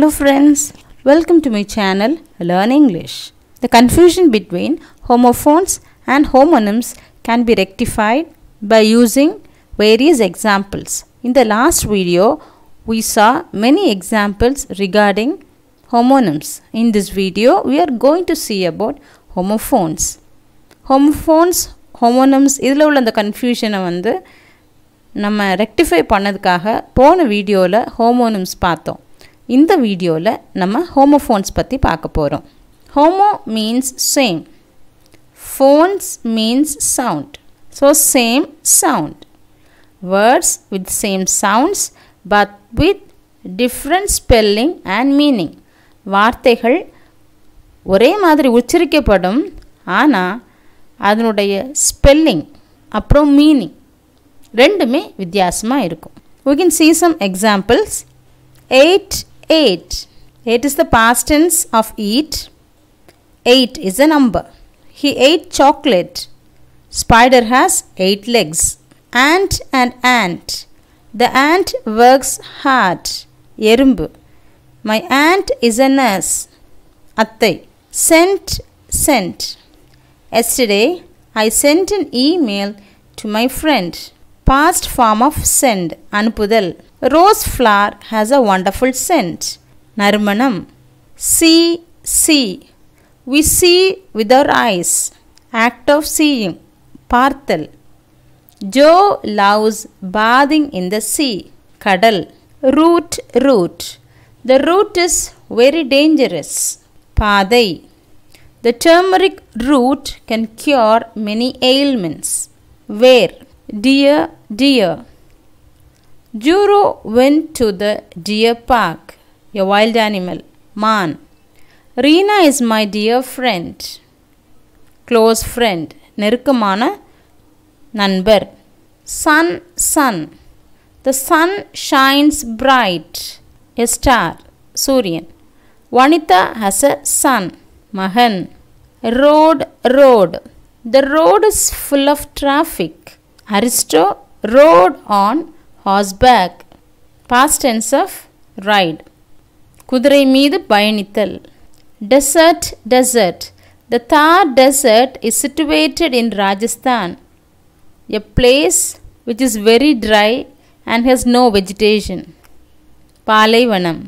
Hello friends, welcome to my channel Learn English. The confusion between homophones and homonyms can be rectified by using various examples. In the last video, we saw many examples regarding homonyms. In this video, we are going to see about homophones. Homophones, homonyms இதில் உள்ள அந்த கன்ஃபியூஷனை வந்து நம்ம rectify பண்ணதுக்காக போன வீடியோவில் homonyms பார்த்தோம் இந்த வீடியோவில் நம்ம ஹோமோஃபோன்ஸ் பற்றி பார்க்க போகிறோம் homo means same phones means sound so same sound words with same sounds but with different spelling and meaning வார்த்தைகள் ஒரே மாதிரி உச்சரிக்கப்படும் ஆனால் அதனுடைய ஸ்பெல்லிங் அப்புறம் மீனிங் ரெண்டுமே வித்தியாசமாக இருக்கும் we can see some examples eight 8. It is the past tense of eat. 8 is a number. He ate chocolate. Spider has 8 legs. Ant and ant. The ant works hard. எறும்பு My aunt is a nurse. அத்தை Sent. Sent. Yesterday I sent an email to my friend past form of send anupudal rose flower has a wonderful scent narmanam see see we see with our eyes act of seeing parthal joe loves bathing in the sea Cuddle. root root the root is very dangerous padai the turmeric root can cure many ailments where Dear, dear. Juro went to the deer park, a wild animal, man. Rina is my dear friend, close friend, nirkamana, nanbar. Sun, sun. The sun shines bright, a star, Suryan. Vanita has a son, Mahan. Road, road. The road is full of traffic. Aristo rode on horseback. Past tense of ride. Kudrai meedu bayanithal. Desert, desert. The Thar desert is situated in Rajasthan. A place which is very dry and has no vegetation. Palaivanam.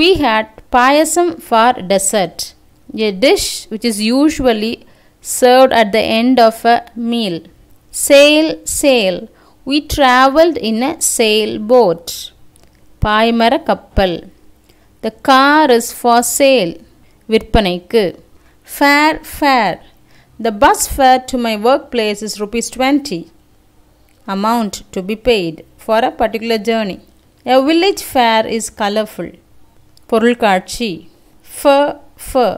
We had payasam for dessert. A dish which is usually served at the end of a meal sail sail we traveled in a sail boat. paimara kappal the car is for sale virpanaikku Fare, fare. the bus fare to my workplace is rupees 20 amount to be paid for a particular journey a village fair is colorful porulkaatchi fur fur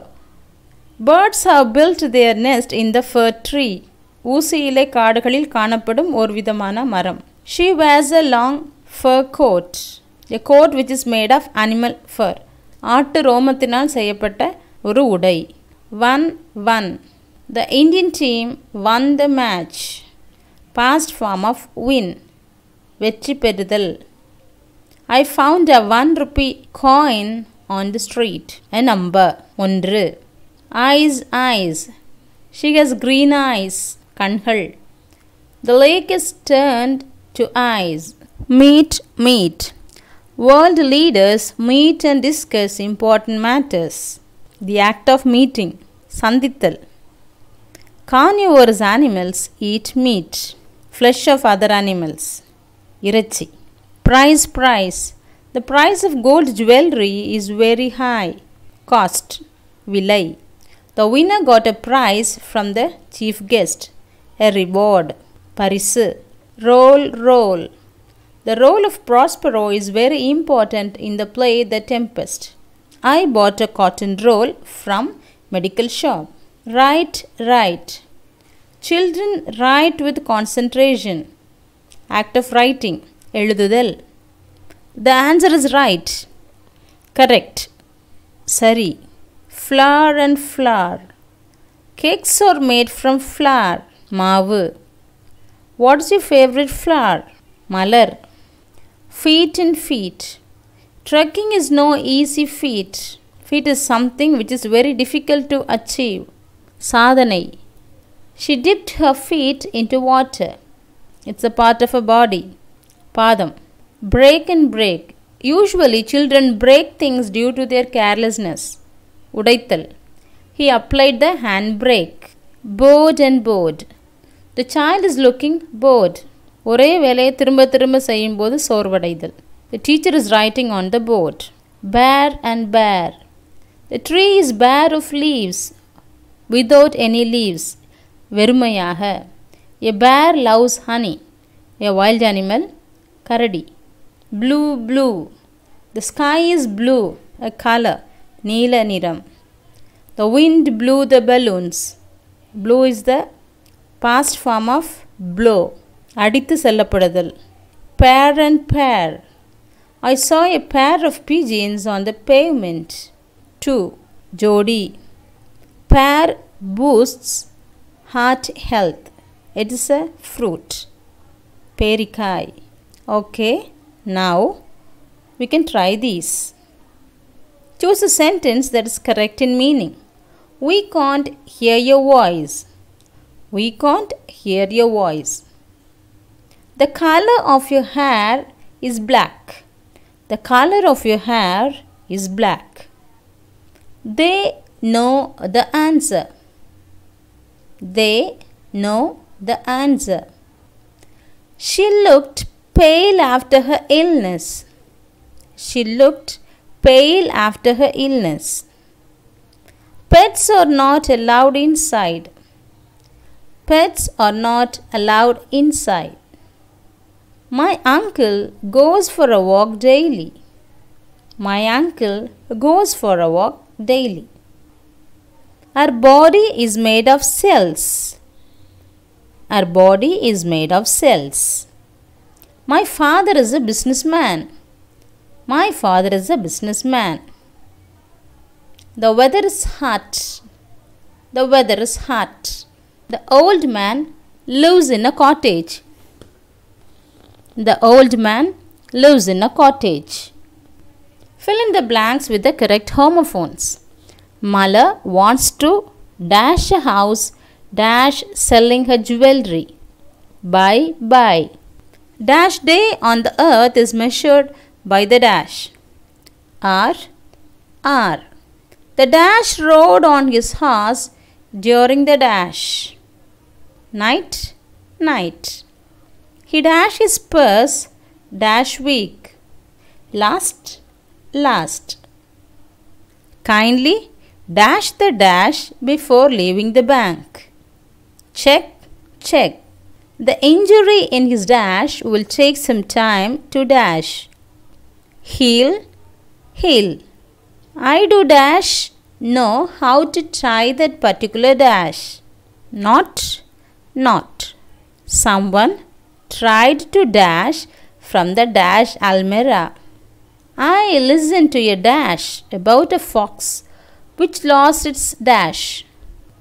birds have built their nest in the fir tree ஊசி இலை காடுகளில் காணப்படும் ஒரு விதமான மரம் she wears a long fur coat a coat which is made of animal fur ஆட்டு ரோமத்தினால் செய்யப்பட்ட ஒரு உடை won won the Indian team won the match past form of win வெற்றி பெறுதல் I found a one rupee coin on the street a number ஒன்று eyes ice she has green eyes கண்கள் the lake is turned to ice meat meet world leaders meet and discuss important matters the act of meeting சந்தித்தல் carnivorous animals eat meat flesh of other animals இறைச்சி price prize the price of gold jewellery is very high cost விலை the winner got a prize from the chief guest a reward. Paris. Roll, roll. The role of Prospero is very important in the play The Tempest. I bought a cotton roll from medical shop. Write, write. Children write with concentration. Act of writing. Elududel. The answer is right. Correct. Sorry. Flour and flour. Cakes are made from flour. മാവ് what's you favourite flower മലർ feat in feet trekking is no easy feat feet is something which is very difficult to achieve സാധനൈ she dipped her feet into water it's a part of a body പാദം brake and break usually children break things due to their carelessness ഉടൈത്തൽ he applied the hand brake board and bored the child is looking bored ஒரே வேலையை திரும்ப திரும்ப செய்யும்போது சோர்வடைதல் the teacher is writing on the board bear and bare the tree is bare of leaves without any leaves வெறுமையாக a bear loves honey a wild animal கரடி blue blew the sky is blue a colour நீல நிறம் the wind blew the balloons blew is the past form of blow. அடித்து செல்லப்படுதல் Pair and pair. I saw a pair of pigeons on the pavement. 2. jodi. Pair boosts heart health. It is a fruit. Perikai. Okay, now we can try these. Choose a sentence that is correct in meaning. We can't hear your voice. We can't hear your voice. The color of your hair is black. The color of your hair is black. They know the answer. They know the answer. She looked pale after her illness. She looked pale after her illness. Pets are not allowed inside. Pets are not allowed inside. My uncle goes for a walk daily. My uncle goes for a walk daily. Our body is made of cells. Our body is made of cells. My father is a businessman. My father is a businessman. The weather is hot. The weather is hot. The old man lives in a cottage. The old man lives in a cottage. Fill in the blanks with the correct homophones. Mala wants to dash a house dash selling her jewelry. Bye bye. Dash day on the earth is measured by the dash. R R. The dash rode on his horse during the dash night, night. He dash his purse, dash week. Last, last. Kindly dash the dash before leaving the bank. Check, check. The injury in his dash will take some time to dash. Heal, heal. I do dash know how to tie that particular dash. Not not. Someone tried to dash from the dash Almira. I listened to a dash about a fox which lost its dash.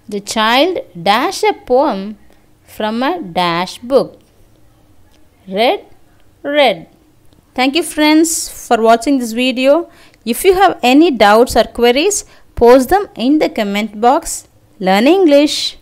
The child dashed a poem from a dash book. Red, red. Thank you friends for watching this video. If you have any doubts or queries, post them in the comment box. Learn English.